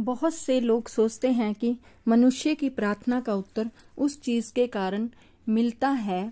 बहुत से लोग सोचते हैं कि मनुष्य की प्रार्थना का उत्तर उस चीज के कारण मिलता है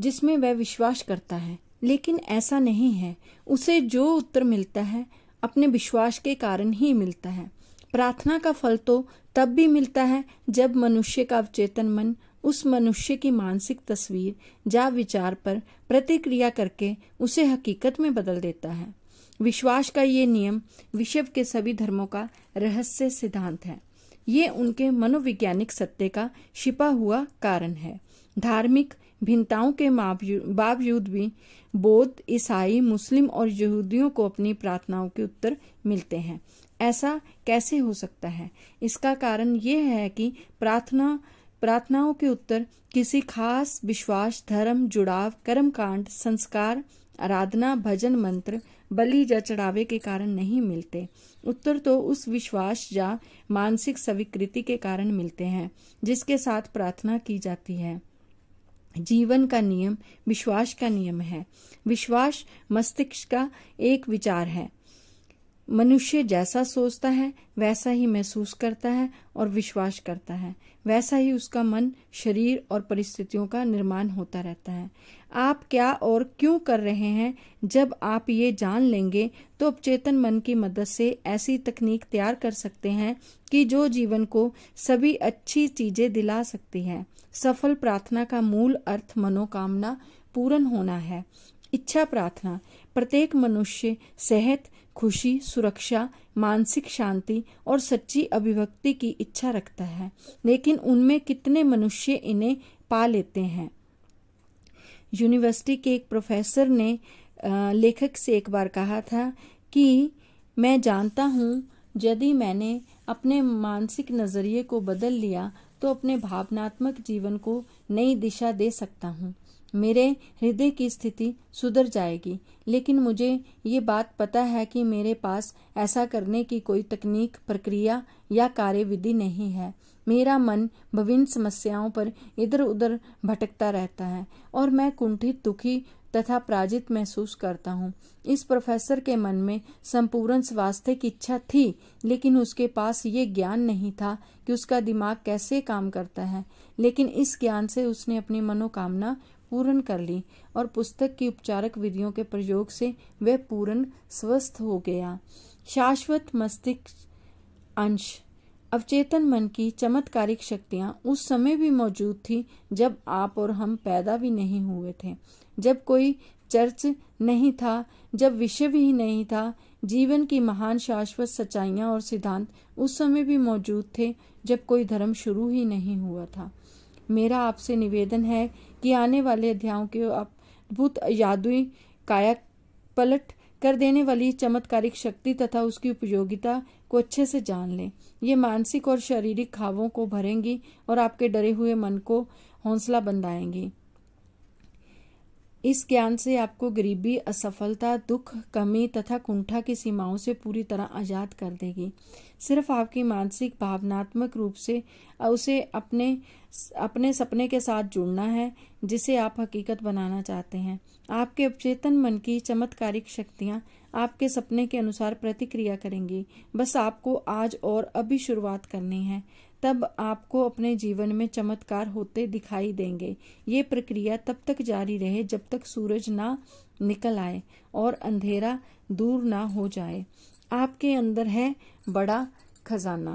जिसमें वह विश्वास करता है लेकिन ऐसा नहीं है उसे जो उत्तर मिलता है अपने विश्वास के कारण ही मिलता है प्रार्थना का फल तो तब भी मिलता है जब मनुष्य का अवचेतन मन उस मनुष्य की मानसिक तस्वीर या विचार पर प्रतिक्रिया करके उसे हकीकत में बदल देता है विश्वास का ये नियम विश्व के सभी धर्मों का रहस्य सिद्धांत है ये उनके मनोवैज्ञानिक सत्य का छिपा हुआ कारण है धार्मिक भिन्नताओं के बावजूद भी बौद्ध ईसाई मुस्लिम और यहूदियों को अपनी प्रार्थनाओं के उत्तर मिलते हैं ऐसा कैसे हो सकता है इसका कारण यह है कि प्रार्थना प्रार्थनाओं के उत्तर किसी खास विश्वास धर्म जुड़ाव कर्म कांड संस्कार आराधना भजन मंत्र बलि या चढ़ावे के कारण नहीं मिलते उत्तर तो उस विश्वास या मानसिक स्वीकृति के कारण मिलते हैं जिसके साथ प्रार्थना की जाती है जीवन का नियम विश्वास का नियम है विश्वास मस्तिष्क का एक विचार है मनुष्य जैसा सोचता है वैसा ही महसूस करता है और विश्वास करता है वैसा ही उसका मन शरीर और परिस्थितियों का निर्माण होता रहता है आप क्या और क्यों कर रहे हैं जब आप ये जान लेंगे तो चेतन मन की मदद से ऐसी तकनीक तैयार कर सकते हैं कि जो जीवन को सभी अच्छी चीजें दिला सकती है सफल प्रार्थना का मूल अर्थ मनोकामना पूर्ण होना है इच्छा प्रार्थना प्रत्येक मनुष्य सेहत खुशी सुरक्षा मानसिक शांति और सच्ची अभिव्यक्ति की इच्छा रखता है लेकिन उनमें कितने मनुष्य इन्हें पा लेते हैं यूनिवर्सिटी के एक प्रोफेसर ने लेखक से एक बार कहा था कि मैं जानता हूँ यदि मैंने अपने मानसिक नज़रिए को बदल लिया तो अपने भावनात्मक जीवन को नई दिशा दे सकता हूँ मेरे हृदय की स्थिति सुधर जाएगी लेकिन मुझे ये बात पता है कि मेरे पास ऐसा करने की कोई तकनीक प्रक्रिया या कार्यविधि नहीं है मेरा मन भविन्न समस्याओं पर इधर उधर भटकता रहता है और मैं कुंठित दुखी तथा पराजित महसूस करता हूँ इस प्रोफेसर के मन में संपूर्ण स्वास्थ्य की इच्छा थी लेकिन उसके पास ये ज्ञान नहीं था कि उसका दिमाग कैसे काम करता है लेकिन इस ज्ञान से उसने अपनी मनोकामना पूर्ण कर ली और पुस्तक की उपचारक विधियों के प्रयोग से वह पूर्ण स्वस्थ हो गया शाश्वत मस्तिष्क अंश अवचेतन मन की चमत्कारिक शक्तियां उस समय भी मौजूद थी जब आप और हम पैदा भी नहीं हुए थे जब कोई चर्च नहीं था जब विषय भी नहीं था जीवन की महान शाश्वत सच्चाइयां और सिद्धांत उस समय भी मौजूद थे जब कोई धर्म शुरू ही नहीं हुआ था मेरा आपसे निवेदन है कि आने वाले अध्यायों के अद्भुत जादुई काया पलट कर देने वाली चमत्कारिक शक्ति तथा उसकी उपयोगिता को अच्छे से जान लें ये मानसिक और शारीरिक खावों को भरेंगी और आपके डरे हुए मन को हौसला बंधाएंगी इस ज्ञान से आपको गरीबी असफलता दुख कमी तथा कुंठा की सीमाओं से पूरी तरह आज़ाद कर देगी सिर्फ आपकी मानसिक भावनात्मक रूप से उसे अपने अपने सपने के साथ जुड़ना है जिसे आप हकीकत बनाना चाहते हैं आपके अवचेतन मन की चमत्कारिक शक्तियाँ आपके सपने के अनुसार प्रतिक्रिया करेंगी बस आपको आज और अभी शुरुआत करनी है तब आपको अपने जीवन में चमत्कार होते दिखाई देंगे ये प्रक्रिया तब तक जारी रहे जब तक सूरज ना निकल आए और अंधेरा दूर ना हो जाए आपके अंदर है बड़ा खजाना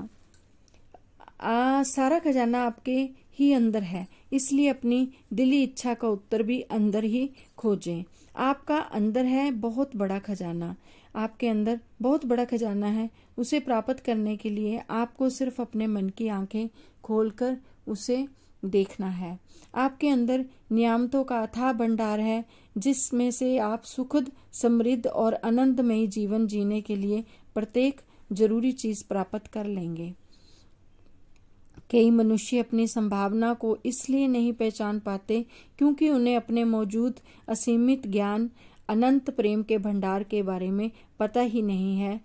आ, सारा खजाना आपके ही अंदर है इसलिए अपनी दिली इच्छा का उत्तर भी अंदर ही खोजें आपका अंदर है बहुत बड़ा खजाना आपके अंदर बहुत बड़ा खजाना है उसे प्राप्त करने के लिए आपको सिर्फ अपने मन की आंखें खोलकर उसे देखना है आपके अंदर नियामतों का अथाह भंडार है जिसमें से आप सुखद समृद्ध और आनंदमयी जीवन जीने के लिए प्रत्येक जरूरी चीज प्राप्त कर लेंगे कई मनुष्य अपनी संभावना को इसलिए नहीं पहचान पाते क्योंकि उन्हें अपने मौजूद असीमित ज्ञान अनंत प्रेम के भंडार के बारे में पता ही नहीं है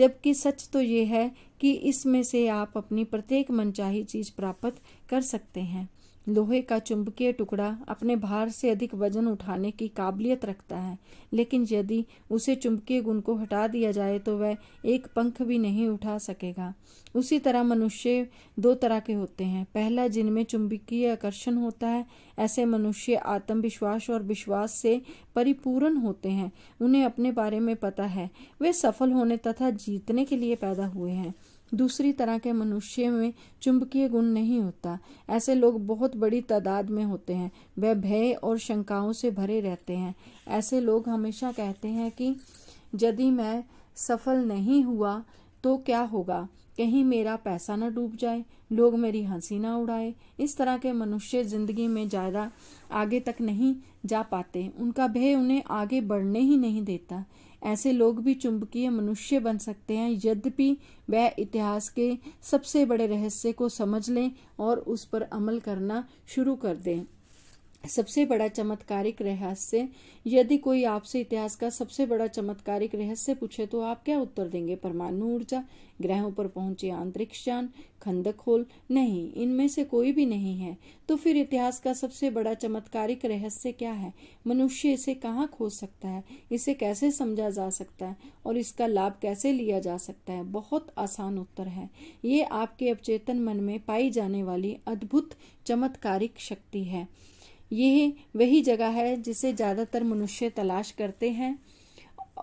जबकि सच तो ये है कि इसमें से आप अपनी प्रत्येक मनचाही चीज प्राप्त कर सकते हैं लोहे का चुंबकीय टुकड़ा अपने भार से अधिक वजन उठाने की काबिलियत रखता है लेकिन यदि उसे चुंबकीय गुण को हटा दिया जाए तो वह एक पंख भी नहीं उठा सकेगा उसी तरह मनुष्य दो तरह के होते हैं पहला जिनमें चुंबकीय आकर्षण होता है ऐसे मनुष्य आत्मविश्वास और विश्वास से परिपूर्ण होते हैं उन्हें अपने बारे में पता है वे सफल होने तथा जीतने के लिए पैदा हुए हैं दूसरी तरह के मनुष्य में चुंबकीय गुण नहीं होता ऐसे लोग बहुत बड़ी तादाद में होते हैं वह भय और शंकाओं से भरे रहते हैं ऐसे लोग हमेशा कहते हैं कि यदि मैं सफल नहीं हुआ तो क्या होगा कहीं मेरा पैसा न डूब जाए लोग मेरी हंसी ना उड़ाए इस तरह के मनुष्य जिंदगी में ज़्यादा आगे तक नहीं जा पाते उनका भय उन्हें आगे बढ़ने ही नहीं देता ऐसे लोग भी चुंबकीय मनुष्य बन सकते हैं यद्यपि वह इतिहास के सबसे बड़े रहस्य को समझ लें और उस पर अमल करना शुरू कर दें सबसे बड़ा चमत्कारिक रहस्य यदि कोई आपसे इतिहास का सबसे बड़ा चमत्कारिक रहस्य पूछे तो आप क्या उत्तर देंगे परमाणु ऊर्जा ग्रहों पर पहुंचे अंतरिक्ष यान खंदक होल नहीं इनमें से कोई भी नहीं है तो फिर इतिहास का सबसे बड़ा चमत्कारिक रहस्य क्या है मनुष्य इसे कहाँ खोज सकता है इसे कैसे समझा जा सकता है और इसका लाभ कैसे लिया जा सकता है बहुत आसान उत्तर है ये आपके अवचेतन मन में पाई जाने वाली अद्भुत चमत्कारिक शक्ति है यह वही जगह है जिसे ज़्यादातर मनुष्य तलाश करते हैं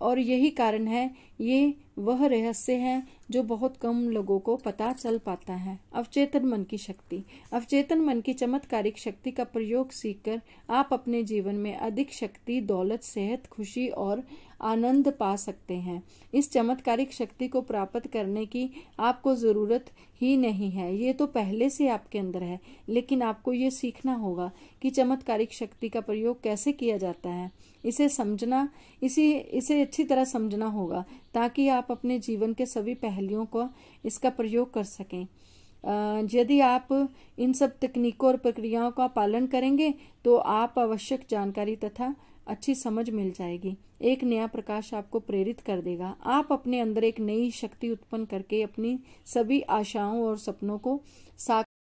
और यही कारण है ये वह रहस्य है जो बहुत कम लोगों को पता चल पाता है अवचेतन मन की शक्ति अवचेतन मन की चमत्कारिक शक्ति का प्रयोग सीखकर आप अपने जीवन में अधिक शक्ति दौलत सेहत खुशी और आनंद पा सकते हैं इस चमत्कारिक शक्ति को प्राप्त करने की आपको ज़रूरत ही नहीं है ये तो पहले से आपके अंदर है लेकिन आपको ये सीखना होगा कि चमत्कारिक शक्ति का प्रयोग कैसे किया जाता है इसे समझना इसी इसे अच्छी तरह समझना होगा ताकि आप अपने जीवन के सभी पहलुओं का इसका प्रयोग कर सकें यदि आप इन सब तकनीकों और प्रक्रियाओं का पालन करेंगे तो आप आवश्यक जानकारी तथा अच्छी समझ मिल जाएगी एक नया प्रकाश आपको प्रेरित कर देगा आप अपने अंदर एक नई शक्ति उत्पन्न करके अपनी सभी आशाओं और सपनों को साक्ष